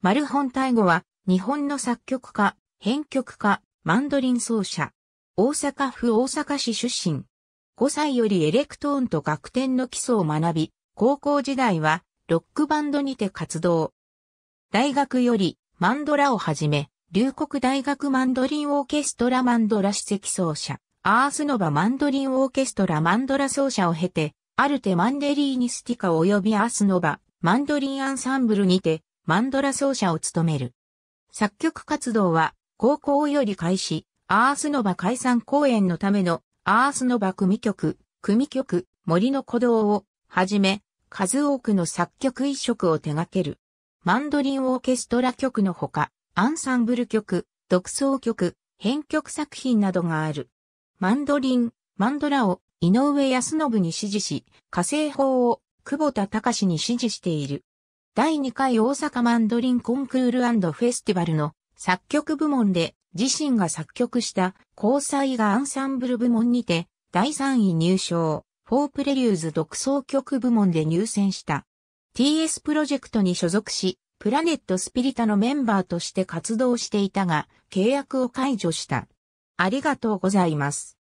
マルホン・タイゴは、日本の作曲家、編曲家、マンドリン奏者。大阪府大阪市出身。5歳よりエレクトーンと楽天の基礎を学び、高校時代はロックバンドにて活動。大学よりマンドラをはじめ、龍谷大学マンドリンオーケストラマンドラ史跡奏者、アースノバマンドリンオーケストラマンドラ奏者を経て、アルテマンデリーニスティカ及びアースノバマンドリンアンサンブルにてマンドラ奏者を務める。作曲活動は、高校より開始、アースノバ解散公演のための、アースノバ組曲、組曲、森の鼓動を、はじめ、数多くの作曲移植を手掛ける。マンドリンオーケストラ曲のほか、アンサンブル曲、独奏曲、編曲作品などがある。マンドリン、マンドラを井上康信に指示し、火星法を久保田隆に指示している。第2回大阪マンドリンコンクールフェスティバルの作曲部門で自身が作曲した交際がアンサンブル部門にて第3位入賞、フォープレリューズ独奏曲部門で入選した。TS プロジェクトに所属し、プラネットスピリタのメンバーとして活動していたが、契約を解除した。ありがとうございます。